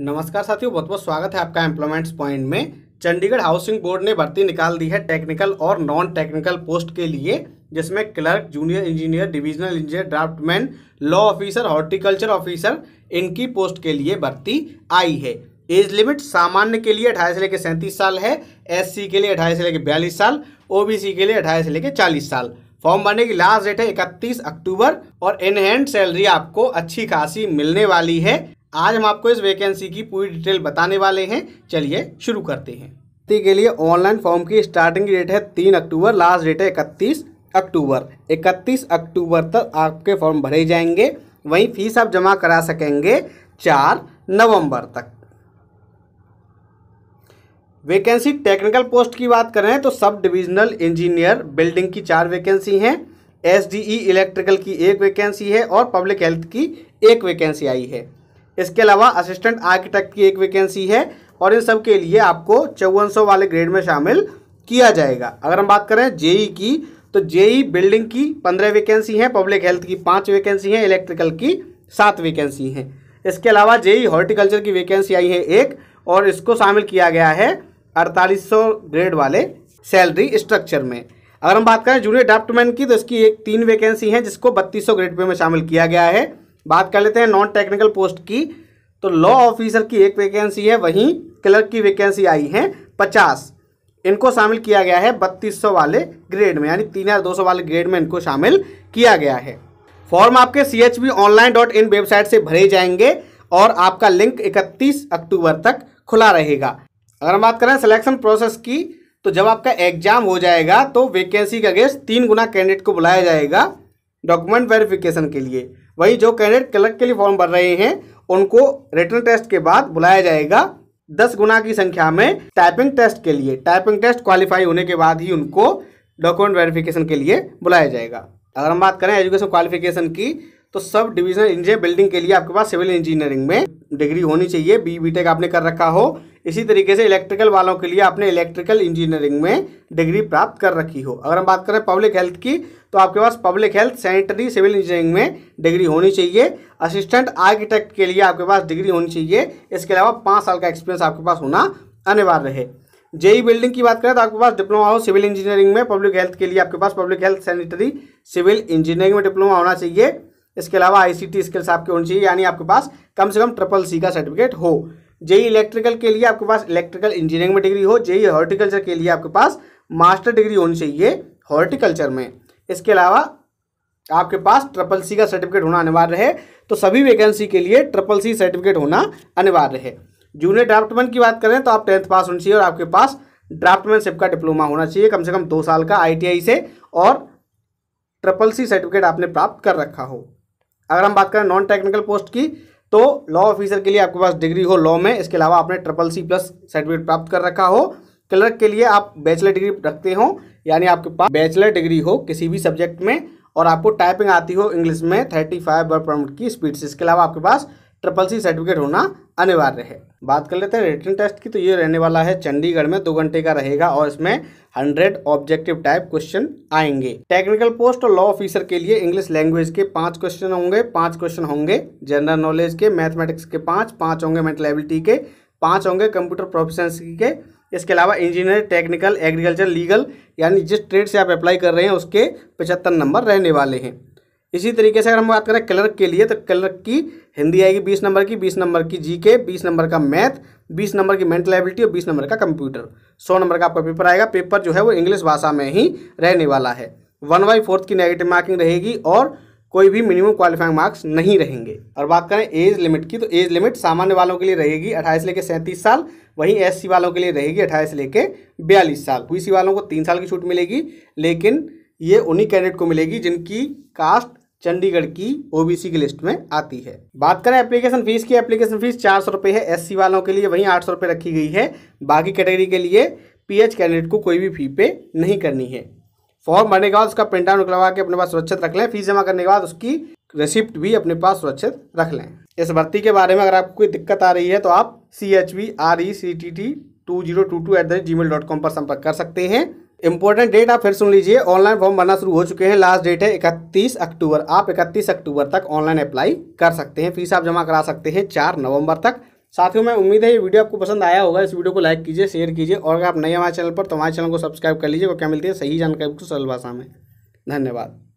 नमस्कार साथियों बहुत बहुत स्वागत है आपका एम्प्लॉयमेंट्स पॉइंट में चंडीगढ़ हाउसिंग बोर्ड ने भर्ती निकाल दी है टेक्निकल और नॉन टेक्निकल पोस्ट के लिए जिसमें clerk junior engineer divisional engineer draftman law officer horticulture officer इनकी पोस्ट के लिए भर्ती आई है एज लिमिट सामान्य के लिए अठारह से लेकर सैंतीस साल है एस के लिए अठारह से लेकर बयालीस साल ओ के लिए अठारह से लेकर चालीस साल फॉर्म भरने की लास्ट डेट है इकतीस अक्टूबर और इनहैंड सैलरी आपको अच्छी खासी मिलने वाली है आज हम आपको इस वैकेंसी की पूरी डिटेल बताने वाले हैं चलिए शुरू करते हैं भर्ती के लिए ऑनलाइन फॉर्म की स्टार्टिंग डेट है तीन अक्टूबर लास्ट डेट है इकतीस अक्टूबर इकतीस अक्टूबर तक आपके फॉर्म भरे जाएंगे वहीं फीस आप जमा करा सकेंगे चार नवंबर तक वैकेंसी टेक्निकल पोस्ट की बात करें तो सब डिविजनल इंजीनियर बिल्डिंग की चार वैकेंसी हैं एसडीई इलेक्ट्रिकल e की एक वैकेंसी है और पब्लिक हेल्थ की एक वैकेंसी आई है इसके अलावा असिस्टेंट आर्किटेक्ट की एक वैकेंसी है और इन सब के लिए आपको चौवन वाले ग्रेड में शामिल किया जाएगा अगर हम बात करें जेई की तो जेई बिल्डिंग की पंद्रह वैकेंसी हैं पब्लिक हेल्थ की पाँच वैकेंसी हैं इलेक्ट्रिकल की सात वैकेंसी हैं इसके अलावा जेई हॉर्टिकल्चर की वैकेंसी आई है एक और इसको शामिल किया गया है अड़तालीस ग्रेड वाले सैलरी स्ट्रक्चर में अगर हम बात करें जूनियर ड्राफ्टमैन की तो इसकी एक तीन वैकेंसी है जिसको बत्तीस ग्रेड पे में शामिल किया गया है बात कर लेते हैं नॉन टेक्निकल पोस्ट की तो लॉ ऑफिसर की एक वैकेंसी है वहीं क्लर्क की वैकेंसी आई है पचास इनको शामिल किया गया है बत्तीस सौ वाले ग्रेड में यानी तीन हज़ार दो सौ वाले ग्रेड में इनको शामिल किया गया है फॉर्म आपके C H B online dot in website से भरे जाएंगे और आपका लिंक इकतीस अक्टूबर तक खुला रहेगा अगर हम बात करें सिलेक्शन प्रोसेस की तो जब आपका एग्जाम हो जाएगा तो वैकेंसी का गेस्ट तीन गुना कैंडिडेट को बुलाया जाएगा डॉक्यूमेंट वेरिफिकेशन के लिए वही जो कैंडिडेट क्लर्क के लिए फॉर्म भर रहे हैं उनको रिटर्न टेस्ट के बाद बुलाया जाएगा दस गुना की संख्या में टाइपिंग टेस्ट के लिए टाइपिंग टेस्ट क्वालिफाई होने के बाद ही उनको डॉक्यूमेंट वेरिफिकेशन के लिए बुलाया जाएगा अगर हम बात करें एजुकेशन क्वालिफिकेशन की तो सब डिविजनल इंजीनियर बिल्डिंग के लिए आपके पास सिविल इंजीनियरिंग में डिग्री होनी चाहिए बी बी टेक आपने कर रखा हो इसी तरीके से इलेक्ट्रिकल वालों के लिए आपने इलेक्ट्रिकल इंजीनियरिंग में डिग्री प्राप्त कर रखी हो अगर हम बात करें पब्लिक हेल्थ की तो आपके पास public health sanitary civil engineering में डिग्री होनी चाहिए असिस्टेंट आर्किटेक्ट के लिए आपके पास डिग्री होनी चाहिए इसके अलावा पाँच साल का एक्सपीरियंस आपके पास होना अनिवार्य है जेई बिल्डिंग की बात करें तो आपके पास डिप्लोमा हो सिविल इंजीनियरिंग में पब्लिक हेल्थ के लिए आपके पास public health sanitary civil engineering में डिप्लोमा होना चाहिए इसके अलावा आईसीटी स्किल्स आपके होनी चाहिए यानी आपके पास कम से कम ट्रिपल सी का सर्टिफिकेट हो जेई इलेक्ट्रिकल के लिए आपके पास इलेक्ट्रिकल इंजीनियरिंग में डिग्री हो जेई हॉर्टिकल्चर के लिए आपके पास मास्टर डिग्री होनी चाहिए हॉर्टिकल्चर में इसके अलावा आपके पास ट्रिपल सी का सर्टिफिकेट होना अनिवार्य है तो सभी वैकेंसी के लिए ट्रिपल सी सर्टिफिकेट होना अनिवार्य है जूनियर ड्राफ्टमैन की बात करें तो आप टेंथ पास होनी चाहिए और आपके पास ड्राफ्टमैनशिप का डिप्लोमा होना चाहिए कम से कम दो साल का आईटीआई से और ट्रिपल सी सर्टिफिकेट आपने प्राप्त कर रखा हो अगर हम बात करें नॉन टेक्निकल पोस्ट की तो लॉ ऑफिसर के लिए आपके पास डिग्री हो लॉ में इसके अलावा आपने ट्रिपल सी प्लस सर्टिफिकेट प्राप्त कर रखा हो क्लर्क के लिए आप बैचलर डिग्री रखते हो यानी आपके पास बैचलर डिग्री हो किसी भी सब्जेक्ट में और आपको टाइपिंग आती हो इंग्लिश में thirty five word per minute की स्पीड से इसके अलावा आपके पास ट्रिपल सी सर्टिफिकेट होना अनिवार्य है बात कर लेते हैं रिटर्न टेस्ट की तो ये रहने वाला है चंडीगढ़ में दो घंटे का रहेगा और इसमें हंड्रेड ऑब्जेक्टिव टाइप क्वेश्चन आएंगे टेक्निकल पोस्ट और लॉ ऑफिसर के लिए इंग्लिश लैंग्वेज के पांच क्वेश्चन होंगे पांच क्वेश्चन होंगे जनरल नॉलेज के मैथमेटिक्स के पांच पांच होंगे मेंटल एबिलिटी के पांच होंगे कंप्यूटर प्रोफेशन के इसके अलावा इंजीनियर टेक्निकल एग्रीकल्चर लीगल यानी जिस ट्रेड से आप अप्लाई कर रहे हैं उसके पचहत्तर नंबर रहने वाले हैं इसी तरीके से अगर हम बात करें क्लर्क के लिए तो क्लर्क की हिंदी आएगी बीस नंबर की बीस नंबर की जी के बीस नंबर का मैथ बीस नंबर की मेंटल एबिलिटी और बीस नंबर का कंप्यूटर सौ नंबर का आपका पेपर आएगा पेपर जो है वो इंग्लिश भाषा में ही रहने वाला है वन बाई फोर्थ की नेगेटिव मार्किंग रहेगी और कोई भी मिनिमम क्वालिफाइंग मार्क्स नहीं रहेंगे और बात करें एज लिमिट की तो एज लिमिट सामान्य वालों के लिए रहेगी अट्ठाईस लेके सैंतीस साल वहीं एससी वालों के लिए रहेगी अट्ठाईस लेके बयालीस साल ओबीसी वालों को तीन साल की छूट मिलेगी लेकिन ये उन्हीं कैंडिडेट को मिलेगी जिनकी कास्ट चंडीगढ़ की ओबीसी की लिस्ट में आती है बात करें एप्लीकेशन फीस की एप्लीकेशन फीस चार सौ रुपये है एस वालों के लिए वहीं आठ सौ रुपये रखी गई है बाकी कैटेगरी के लिए पीएच कैंडिडेट को कोई भी फी पे नहीं करनी है फॉर्म भरने के बाद उसका प्रिंट आउट निकलवा के अपने पास सुरक्षित रख लें फीस जमा करने के बाद उसकी रिसिप्ट भी अपने पास सुरक्षित रख लें इस भर्ती के बारे में अगर आपको कोई दिक्कत आ रही है तो आप C H V R E C T T two zero two two at the rate Gmail dot com पर संपर्क कर सकते हैं इंपॉर्टेंट डेट आप फिर सुन लीजिए ऑनलाइन फॉर्म भरना शुरू हो चुके हैं लास्ट डेट है 31 अक्टूबर आप 31 अक्टूबर तक ऑनलाइन अप्लाई कर सकते हैं फीस आप जमा करा सकते हैं 4 नवंबर तक साथियों मैं उम्मीद है ये वीडियो आपको पसंद आया होगा इस वीडियो को लाइक कीजिए शेयर कीजिए और अगर आप नए हमारे चैनल पर तो हमारे चैनल को सब्सक्राइब कर लीजिए और क्या मिलती है सही जानकारी सरल भाषा में धन्यवाद